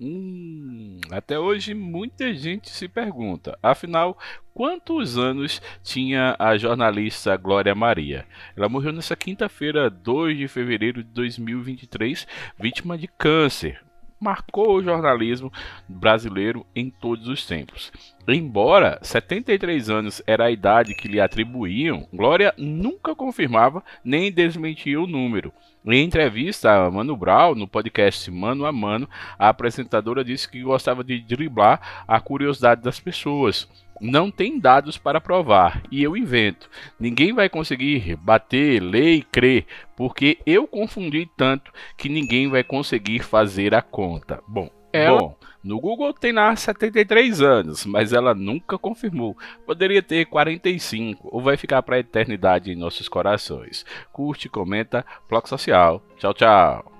Hum, até hoje muita gente se pergunta, afinal, quantos anos tinha a jornalista Glória Maria? Ela morreu nesta quinta-feira, 2 de fevereiro de 2023, vítima de câncer. Marcou o jornalismo brasileiro em todos os tempos. Embora 73 anos era a idade que lhe atribuíam, Glória nunca confirmava nem desmentia o número. Em entrevista a Mano Brown, no podcast Mano a Mano, a apresentadora disse que gostava de driblar a curiosidade das pessoas. Não tem dados para provar, e eu invento. Ninguém vai conseguir bater, ler e crer, porque eu confundi tanto que ninguém vai conseguir fazer a conta. Bom, ela, Bom, no Google tem lá 73 anos, mas ela nunca confirmou. Poderia ter 45, ou vai ficar para a eternidade em nossos corações. Curte, comenta, bloco social. Tchau, tchau.